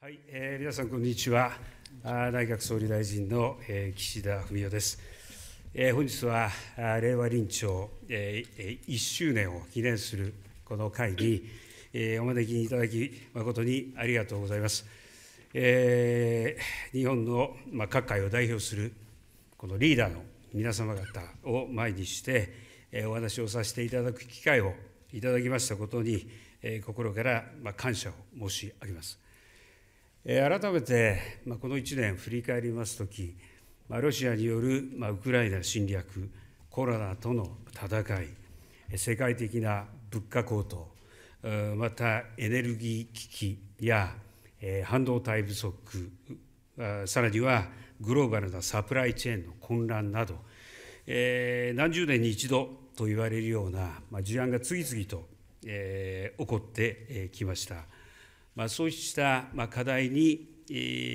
はい、えー、皆さんこんにちは。内閣総理大臣の、えー、岸田文雄です。えー、本日は令和臨調、えー、1周年を記念するこの会に、えー、お招きいただき誠にありがとうございます。えー、日本の、まあ、各界を代表するこのリーダーの皆様方を前にして、えー、お話をさせていただく機会をいただきましたことに、えー、心から、まあ、感謝を申し上げます。改めてこの1年振り返りますとき、ロシアによるウクライナ侵略、コロナとの戦い、世界的な物価高騰、またエネルギー危機や半導体不足、さらにはグローバルなサプライチェーンの混乱など、何十年に一度と言われるような事案が次々と起こってきました。まそうした課題に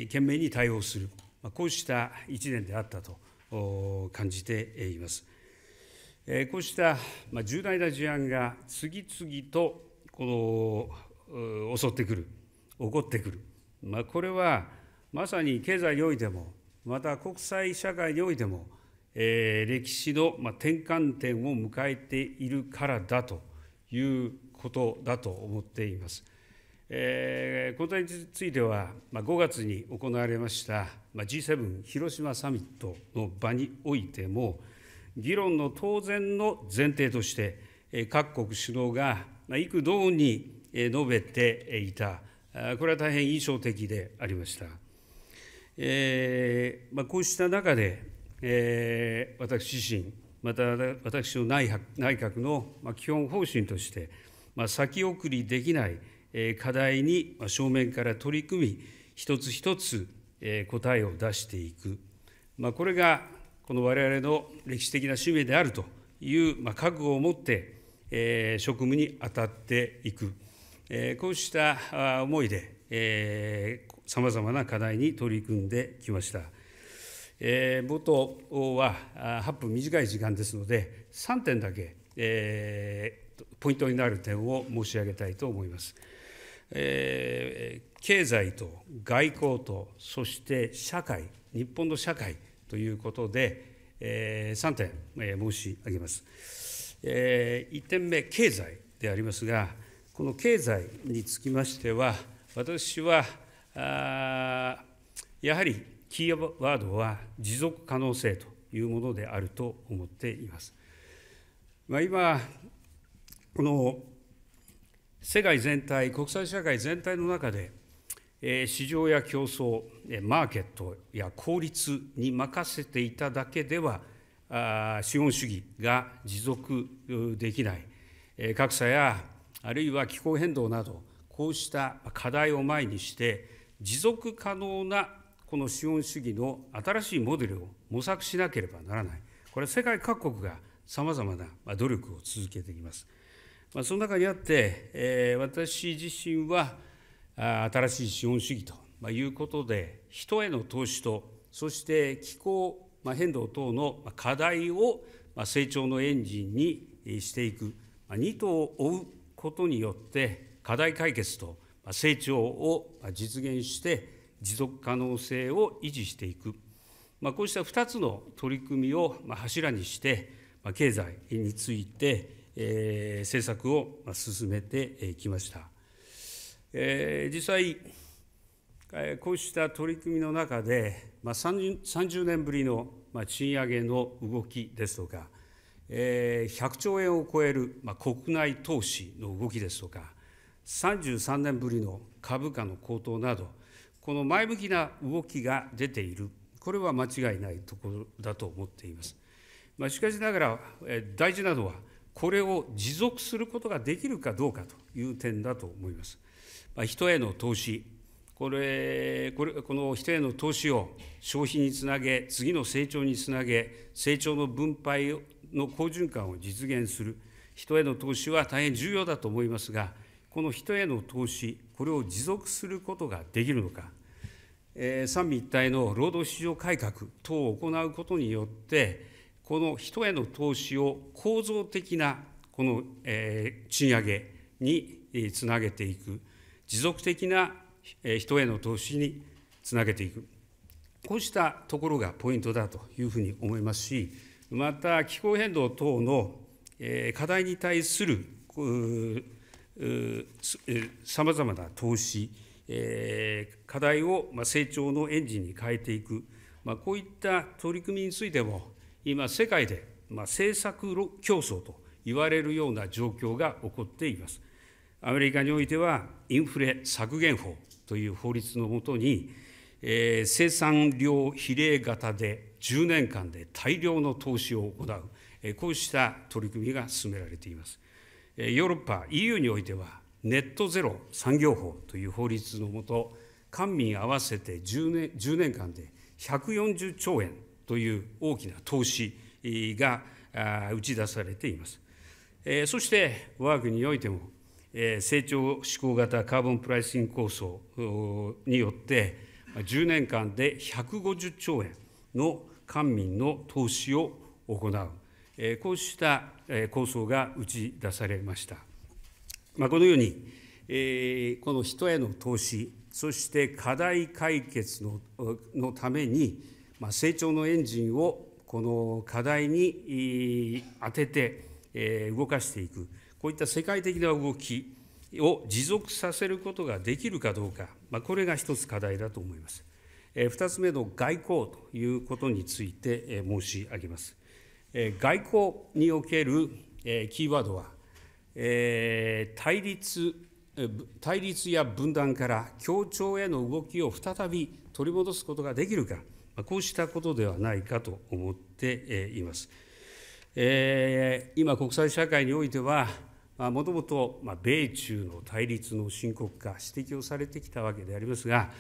懸命に対応する、まこうした1年であったと感じています。こうした重大な事案が次々とこの襲ってくる、起こってくる、まあ、これはまさに経済においても、また国際社会においても、えー、歴史の転換点を迎えているからだということだと思っています。えこの点については、まあ、5月に行われました、まあ、G7 広島サミットの場においても、議論の当然の前提として、え各国首脳が、まあ、幾度に述べていた、これは大変印象的でありました。えまあ、こうした中で、え私自身、また私の内内閣の基本方針として、まあ、先送りできない課題に正面から取り組み、一つ一つ答えを出していく、これがこの我々の歴史的な使命であるという覚悟を持って、職務に当たっていく、こうした思いで、さまざまな課題に取り組んできました。冒頭は8分短い時間ですので、3点だけ、ポイントになる点を申し上げたいと思います。え経済と外交とそして社会日本の社会ということで、え3点、え申し上げます、え1点目経済でありますがこの経済につきましては私はあやはりキーワードは持続可能性というものであると思っています。まあ、今この世界全体、国際社会全体の中で、市場や競争、マーケットや効率に任せていただけでは、資本主義が持続できない、格差やあるいは気候変動など、こうした課題を前にして、持続可能なこの資本主義の新しいモデルを模索しなければならない、これは世界各国がさまざまな努力を続けています。まその中にあって、え私自身は新しい資本主義ということで人への投資とそして気候変動等の課題を成長のエンジンにしていく2頭を追うことによって課題解決と成長を実現して持続可能性を維持していく、まこうした2つの取り組みを柱にして経済についてえ政策を進めてきました。え実際、えこうした取り組みの中で、まあ30、年ぶりの、まあ、賃上げの動きですとか、え100兆円を超える、まあ、国内投資の動きですとか、33年ぶりの株価の高騰など、この前向きな動きが出ている、これは間違いないところだと思っています。まあ、しかしながら、え大事なのは、これを持続することができるかどうかという点だと思います。まあ、人への投資これこれこの人への投資を消費につなげ次の成長につなげ成長の分配の好循環を実現する人への投資は大変重要だと思いますがこの人への投資これを持続することができるのか、えー、三位一体の労働市場改革等を行うことによってこの人への投資を構造的なこの、え賃上げにつなげていく、持続的な人への投資につなげていく、こうしたところがポイントだというふうに思いますし、また気候変動等の課題に対するさまざまな投資、課題を成長のエンジンに変えていく、こういった取り組みについても、今、世界で、まあ、政策競争と言われるような状況が起こっています。アメリカにおいては、インフレ削減法という法律のもとに、え生産量比例型で10年間で大量の投資を行う、えこうした取り組みが進められています。えヨーロッパ、EU においては、ネットゼロ産業法という法律のもと、官民合わせて10年 ,10 年間で140兆円という大きな投資が打ち出されています。そして我が国においても成長志向型カーボンプライシング構想によって10年間で150兆円の官民の投資を行うこうした構想が打ち出されました。まあ、このようにこの人への投資そして課題解決のために成長のエンジンをこの課題に当てて動かしていく、こういった世界的な動きを持続させることができるかどうか、まこれが一つ課題だと思います。2つ目の外交ということについて申し上げます。外交におけるキーワードは、対立対立や分断から協調への動きを再び取り戻すことができるか、こうしたことではないかと思っています。えー、今、国際社会においては、もともと米中の対立の深刻化、指摘をされてきたわけでありますが、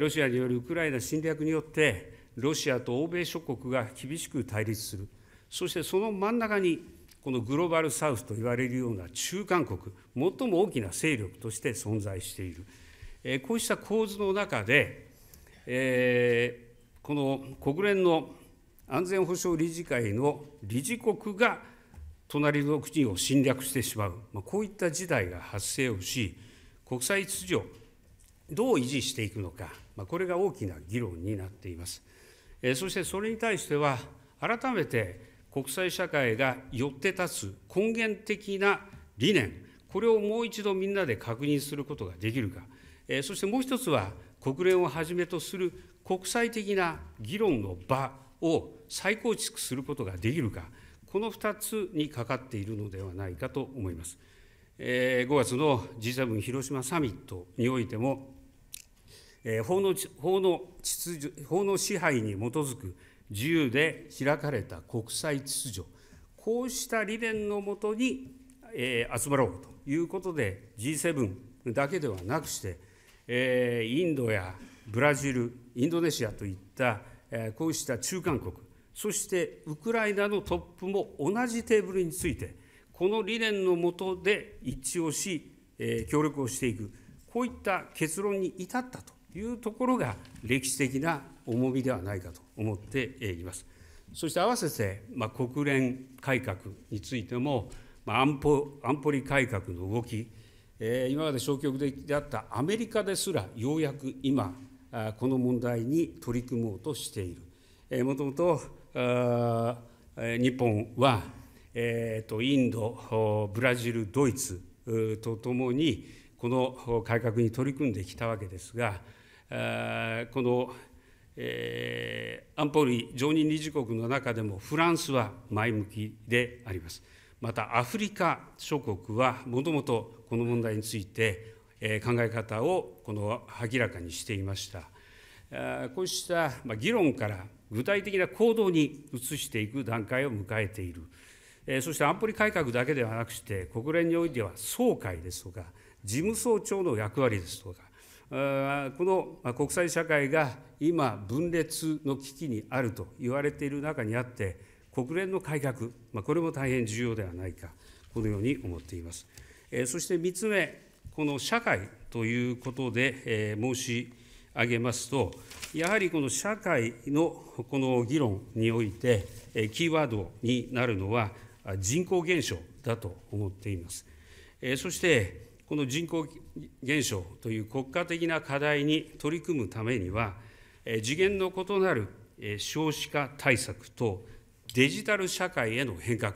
ロシアによるウクライナ侵略によって、ロシアと欧米諸国が厳しく対立する、そしてその真ん中に、このグローバルサウスと言われるような中間国、最も大きな勢力として存在している、こうした構図の中で、えこの国連の安全保障理事会の理事国が隣の国を侵略してしまう、まあ、こういった事態が発生をし、国際秩序どう維持していくのか、まあ、これが大きな議論になっています。えそしてそれに対しては、改めて国際社会がよって立つ根源的な理念、これをもう一度みんなで確認することができるか、えそしてもう一つは、国連をはじめとする国際的な議論の場を再構築することができるか、この2つにかかっているのではないかと思います。5月の G7 広島サミットにおいても、法の法の秩序法の支配に基づく自由で開かれた国際秩序、こうした理念のもとに集まろうということで、G7 だけではなくして、インドやブラジル、インドネシアといったこうした中間国、そしてウクライナのトップも同じテーブルについて、この理念のもとで一致をし、協力をしていく、こういった結論に至ったというところが、歴史的な重みではないかと思っています。そして併せて、まあ、国連改革についても、まあ、安保安保理改革の動き、え今まで消極的であったアメリカですらようやく今この問題に取り組もうとしている。もともと日本は、えーと、インド、ブラジル、ドイツとともにこの改革に取り組んできたわけですが、この、えー、安保理常任理事国の中でもフランスは前向きであります。またアフリカ諸国はもともとこの問題についてえ考え方をこの明らかにしていました。こうした議論から具体的な行動に移していく段階を迎えている、そして安保理改革だけではなくして、国連においては総会ですとか、事務総長の役割ですとか、この国際社会が今、分裂の危機にあると言われている中にあって、国連の改革、これも大変重要ではないか、このように思っています。そして3つ目、この社会ということで申し上げますと、やはりこの社会のこの議論において、キーワードになるのは人口減少だと思っています。そして、この人口減少という国家的な課題に取り組むためには、次元の異なる少子化対策とデジタル社会への変革、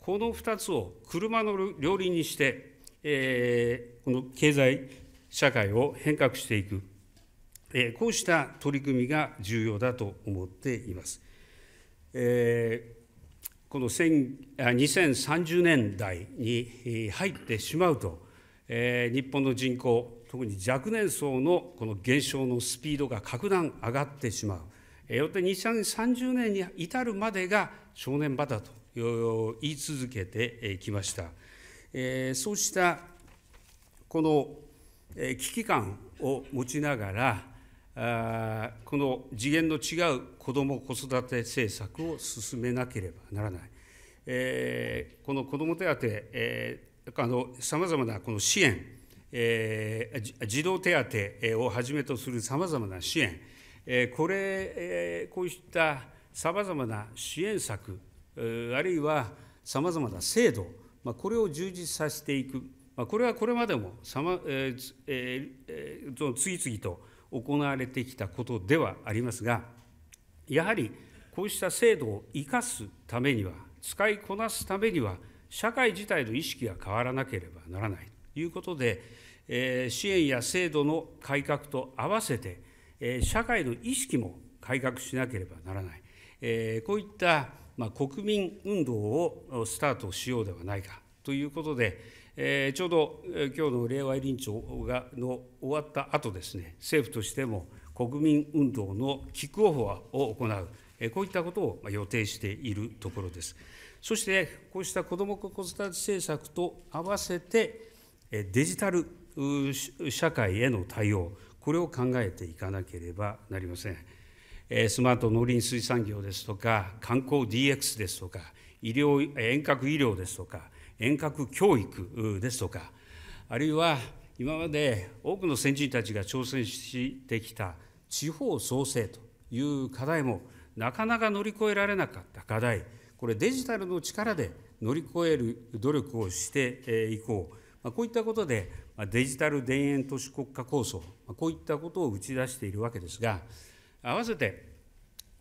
この2つを車の両輪にしてえこの経済社会を変革していく、えこうした取り組みが重要だと思っています。えこの2030年代に入ってしまうと、え日本の人口、特に若年層のこの減少のスピードが格段上がってしまう、えよって2030年に至るまでが正念場だと言い続けてきました。えそうしたこの、え危機感を持ちながらあこの次元の違う子ども・子育て政策を進めなければならない、えこの子ども手当、えさまざまなこの支援、え児童手当をはじめとするさまざまな支援、えこれ、えこういったさまざまな支援策、あるいはさまざまな制度、これを充実させていく、これはこれまでもさま、えーえー、次々と行われてきたことではありますが、やはりこうした制度を生かすためには、使いこなすためには、社会自体の意識が変わらなければならないということで、えー、支援や制度の改革と合わせて、えー、社会の意識も改革しなければならない、えー、こういったまあ、国民運動をスタートしようではないかということで、えー、ちょうど今日の令和委員長がの終わった後ですね政府としても国民運動のキックオフを行う、えー、こういったことを予定しているところです。そしてこうした子ども・子育て政策と合わせてデジタル社会への対応これを考えていかなければなりません。スマート農林水産業ですとか、観光 DX ですとか、医療遠隔医療ですとか、遠隔教育ですとか、あるいは今まで多くの先人たちが挑戦してきた地方創生という課題も、なかなか乗り越えられなかった課題、これ、デジタルの力で乗り越える努力をしていこう、こういったことで、デジタル田園都市国家構想、こういったことを打ち出しているわけですが、併せて、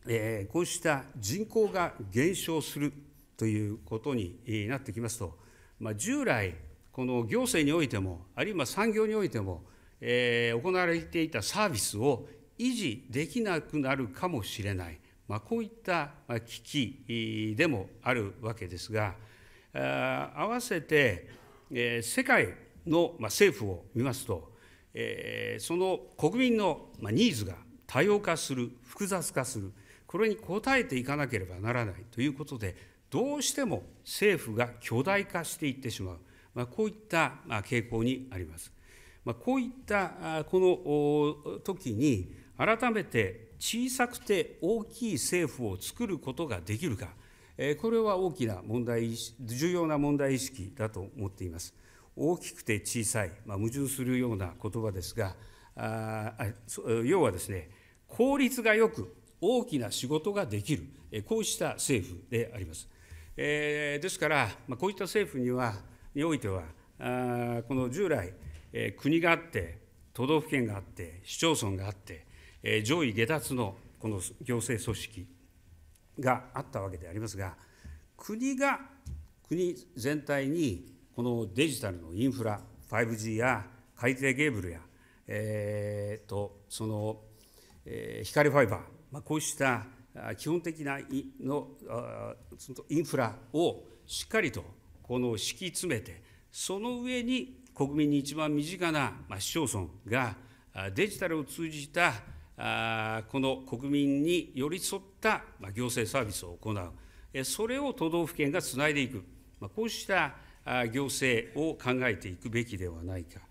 えー、こうした人口が減少するということになってきますと、まあ、従来、この行政においても、あるいは産業においても、えー、行われていたサービスを維持できなくなるかもしれない、まあ、こういった危機でもあるわけですが、あ合わせて、えー、世界の、ま政府を見ますと、えー、その国民の、まニーズが多様化する複雑化するこれに応えていかなければならないということでどうしても政府が巨大化していってしまう、まあ、こういった傾向にあります。まあ、こういったこの時に改めて小さくて大きい政府を作ることができるかこれは大きな問題重要な問題意識だと思っています。大きくて小さい、まあ、矛盾するような言葉ですがあ要はですね効率がよく大きな仕事ができるこうした政府であります。えー、ですから、まあ、こういった政府にはにおいてはあこの従来、えー、国があって都道府県があって市町村があって、えー、上位下達のこの行政組織があったわけでありますが国が国全体にこのデジタルのインフラ 5G や海底ケーブルやえーと、その、えー、光ファイバー、まあ、こうした基本的なイのインフラをしっかりとこの敷き詰めて、その上に国民に一番身近な、まあ、市町村がデジタルを通じたこの国民に寄り添った行政サービスを行う、それを都道府県がつないでいく、こうした行政を考えていくべきではないか。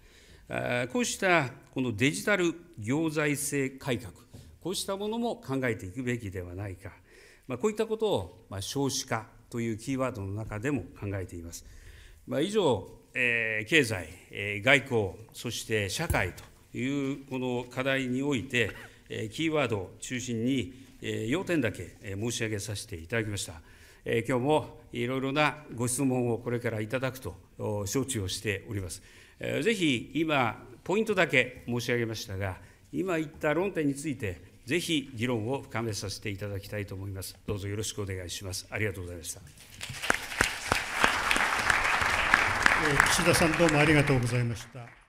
こうしたこのデジタル行財政改革、こうしたものも考えていくべきではないか、まあ、こういったことを、まあ、少子化というキーワードの中でも考えています。まあ、以上、えー、経済、えー、外交、そして社会というこの課題において、えー、キーワードを中心に、えー、要点だけ、え申し上げさせていただきました。えー、今日もいろいろなご質問をこれからいただくと承知をしております。ぜひ今、ポイントだけ申し上げましたが、今言った論点について、ぜひ議論を深めさせていただきたいと思います。どうぞよろしくお願いします。ありがとうございました。岸田さん、どうもありがとうございました。